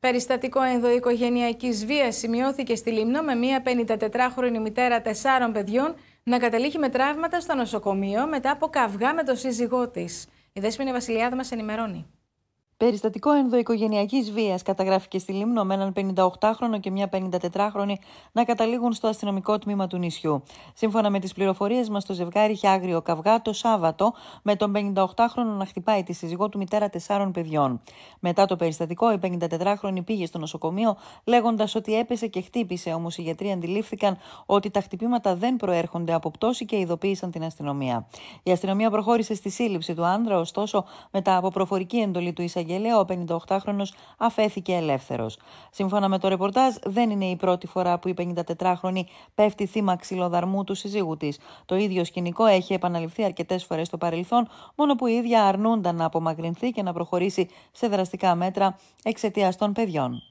Περιστατικό ενδοοικογενειακής Βίας σημειώθηκε στη Λίμνο με μια 54χρονη μητέρα τεσσάρων παιδιών να καταλήγει με τραύματα στο νοσοκομείο μετά από καυγά με τον σύζυγό της. Η Δέσποινα Βασιλιάδη μας ενημερώνει. Περιστατικό ενδοοικογενειακής βίας καταγράφηκε στη Λίμνο με έναν 58χρονο και μια 54χρονη να καταλήγουν στο αστυνομικό τμήμα του νησιού. Σύμφωνα με τις πληροφορίες μας, το ζευγάρι είχε άγριο καυγά το Σάββατο με τον 58χρονο να χτυπάει τη σύζυγό του μητέρα τεσσάρων παιδιών. Μετά το περιστατικό, η 54χρονη πήγε στο νοσοκομείο λέγοντας ότι έπεσε και χτύπησε, όμως οι γιατροί αντιλήφθηκαν ότι τα χτυπήματα δεν προέρχονται από πτώση και ειδοποίησαν την αστυνομία. Η αστυνομία προχώρησε στη σύλληψη του άντρα, ωστόσο μετά από προφορική εντολή του εισαγγελέα εισαγγελέα, ο 58χρονο αφέθηκε ελεύθερος. Σύμφωνα με το ρεπορτάζ, δεν είναι η πρώτη φορά που η 54χρονη πέφτει θύμα ξυλοδαρμού του συζύγου της. Το ίδιο σκηνικό έχει επαναληφθεί αρκετές φορές στο παρελθόν, μόνο που η ίδια αρνούνταν να απομακρυνθεί και να προχωρήσει σε δραστικά μέτρα εξαιτίας των παιδιών.